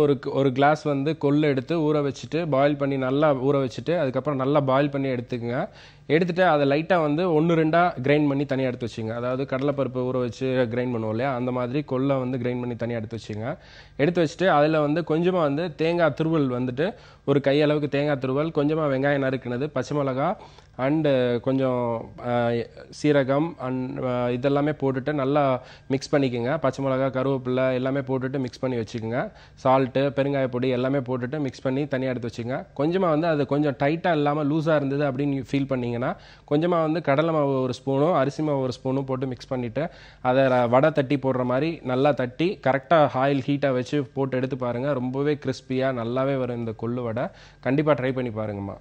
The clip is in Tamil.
ஒரு ஒரு கிளாஸ் வந்து கொள்ளு எடுத்து ஊற வச்சுட்டு பாயில் பண்ணி நல்லா ஊற வச்சுட்டு அதுக்கப்புறம் நல்லா பாயில் பண்ணி எடுத்துக்கோங்க எடுத்துகிட்டு அதை லைட்டாக வந்து ஒன்று ரெண்டாக கிரைண்ட் பண்ணி தனியாக எடுத்து வச்சுங்க அதாவது கடலைப்பருப்பு ஊற வச்சு கிரைண்ட் பண்ணுவோம் இல்லையா அந்த மாதிரி கொல்லை வந்து கிரைண்ட் பண்ணி தனியாக எடுத்து வச்சுங்க எடுத்து வச்சுட்டு அதில் வந்து கொஞ்சமாக வந்து தேங்காய் துருவல் வந்துட்டு ஒரு கையளவுக்கு தேங்காய் துருவல் கொஞ்சமாக வெங்காயம் நறுக்கினது பச்சை மிளகா அண்டு கொஞ்சம் சீரகம் அண்ட் இதெல்லாமே போட்டுட்டு நல்லா மிக்ஸ் பண்ணிக்கோங்க பச்சை மிளகா கருவேப்பில்லை எல்லாமே போட்டுட்டு மிக்ஸ் பண்ணி வச்சுக்கோங்க சால்ட் சால்ட்டு பெருங்காய பொடி எல்லாமே போட்டுட்டு மிக்ஸ் பண்ணி தனியாக எடுத்து வச்சுங்க கொஞ்சமாக வந்து அது கொஞ்சம் டைட்டாக இல்லாமல் லூஸாக இருந்தது அப்படின்னு ஃபீல் பண்ணிங்கன்னா கொஞ்சமாக வந்து கடலை மாவு ஒரு ஸ்பூனும் அரிசி மாவு ஒரு ஸ்பூனும் போட்டு மிக்ஸ் பண்ணிவிட்டு அதை வடை தட்டி போடுற மாதிரி நல்லா தட்டி கரெக்டாக ஆயில் ஹீட்டாக வச்சு போட்டு எடுத்து பாருங்கள் ரொம்பவே கிறிஸ்பியாக நல்லாவே வரும் இந்த கொள்ளு வடை கண்டிப்பாக ட்ரை பண்ணி பாருங்கம்மா